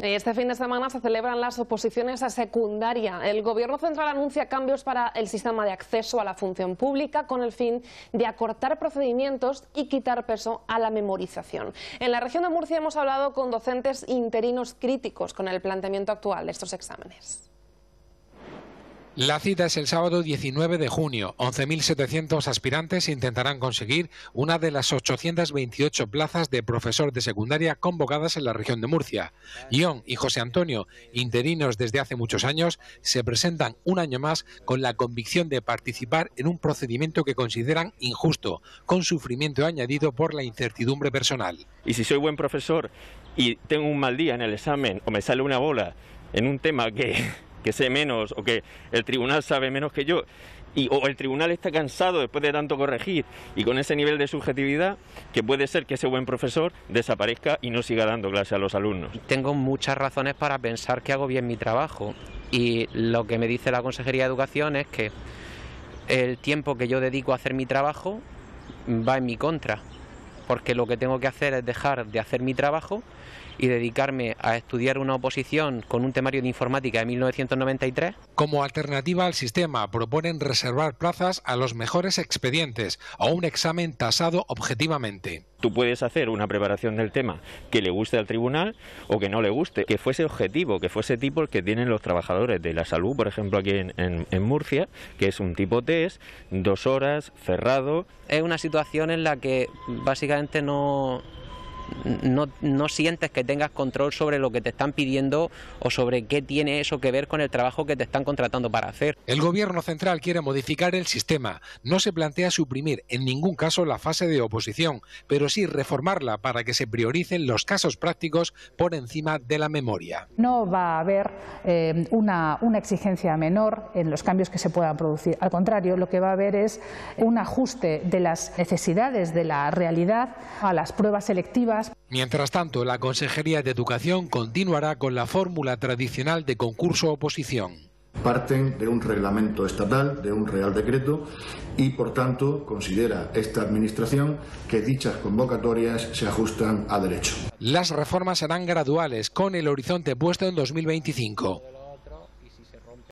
Este fin de semana se celebran las oposiciones a secundaria. El Gobierno central anuncia cambios para el sistema de acceso a la función pública con el fin de acortar procedimientos y quitar peso a la memorización. En la región de Murcia hemos hablado con docentes interinos críticos con el planteamiento actual de estos exámenes. La cita es el sábado 19 de junio. 11.700 aspirantes intentarán conseguir una de las 828 plazas de profesor de secundaria convocadas en la región de Murcia. Guión y José Antonio, interinos desde hace muchos años, se presentan un año más con la convicción de participar en un procedimiento que consideran injusto, con sufrimiento añadido por la incertidumbre personal. Y si soy buen profesor y tengo un mal día en el examen o me sale una bola en un tema que que sé menos o que el tribunal sabe menos que yo. Y, o el tribunal está cansado después de tanto corregir y con ese nivel de subjetividad que puede ser que ese buen profesor desaparezca y no siga dando clase a los alumnos. Tengo muchas razones para pensar que hago bien mi trabajo y lo que me dice la Consejería de Educación es que el tiempo que yo dedico a hacer mi trabajo va en mi contra porque lo que tengo que hacer es dejar de hacer mi trabajo y dedicarme a estudiar una oposición con un temario de informática de 1993. Como alternativa al sistema, proponen reservar plazas a los mejores expedientes o un examen tasado objetivamente. Tú puedes hacer una preparación del tema que le guste al tribunal o que no le guste, que fuese objetivo, que fuese tipo el que tienen los trabajadores de la salud, por ejemplo, aquí en, Murcia, que es un tipo test, dos horas, cerrado. Es una situación en la que básicamente no, no, sientes que tengas control sobre lo que te están pidiendo o sobre qué tiene eso que ver con el trabajo que te están contratando para hacer. El gobierno central quiere modificar el sistema. No se plantea suprimir en ningún caso la fase de oposición, pero sí reformarla para que se prioricen los casos prácticos por encima de la memoria. No va a haber eh, una exigencia menor en los cambios que se puedan producir. Al contrario, lo que va a haber es un ajuste de las necesidades de la realidad a las pruebas selectivas Mientras tanto, la Consejería de Educación continuará con la fórmula tradicional de concurso-oposición. Parten de un reglamento estatal, de un real decreto, y por tanto considera esta Administración que dichas convocatorias se ajustan a derecho. Las reformas serán graduales, con el horizonte puesto en 2025.